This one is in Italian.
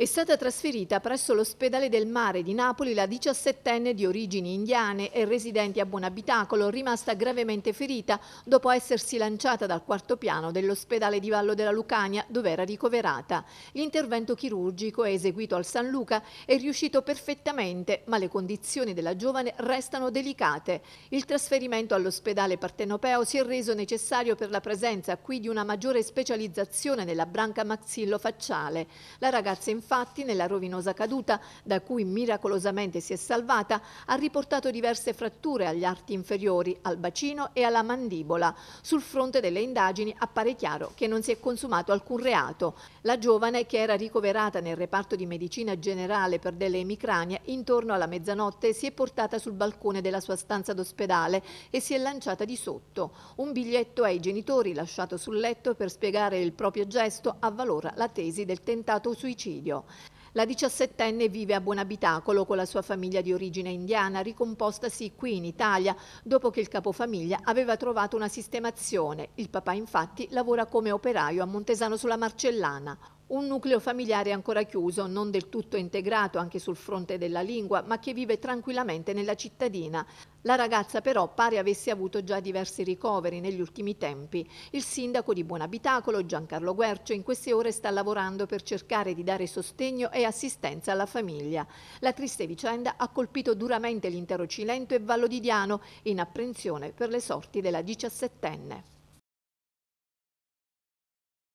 È stata trasferita presso l'ospedale del mare di Napoli la 17enne di origini indiane e residente a Buonabitacolo, rimasta gravemente ferita dopo essersi lanciata dal quarto piano dell'ospedale di Vallo della Lucania, dove era ricoverata. L'intervento chirurgico eseguito al San Luca è riuscito perfettamente, ma le condizioni della giovane restano delicate. Il trasferimento all'ospedale partenopeo si è reso necessario per la presenza qui di una maggiore specializzazione nella branca maxillofacciale. La ragazza infatti infatti, nella rovinosa caduta, da cui miracolosamente si è salvata, ha riportato diverse fratture agli arti inferiori, al bacino e alla mandibola. Sul fronte delle indagini appare chiaro che non si è consumato alcun reato. La giovane, che era ricoverata nel reparto di medicina generale per delle emicranie, intorno alla mezzanotte si è portata sul balcone della sua stanza d'ospedale e si è lanciata di sotto. Un biglietto ai genitori lasciato sul letto per spiegare il proprio gesto avvalora la tesi del tentato suicidio. La diciassettenne vive a Buonabitacolo con la sua famiglia di origine indiana, ricompostasi qui in Italia dopo che il capofamiglia aveva trovato una sistemazione. Il papà infatti lavora come operaio a Montesano sulla Marcellana. Un nucleo familiare ancora chiuso, non del tutto integrato anche sul fronte della lingua, ma che vive tranquillamente nella cittadina. La ragazza però pare avesse avuto già diversi ricoveri negli ultimi tempi. Il sindaco di Buonabitacolo, Giancarlo Guercio, in queste ore sta lavorando per cercare di dare sostegno e assistenza alla famiglia. La triste vicenda ha colpito duramente l'intero Cilento e Vallo di Diano, in apprensione per le sorti della diciassettenne.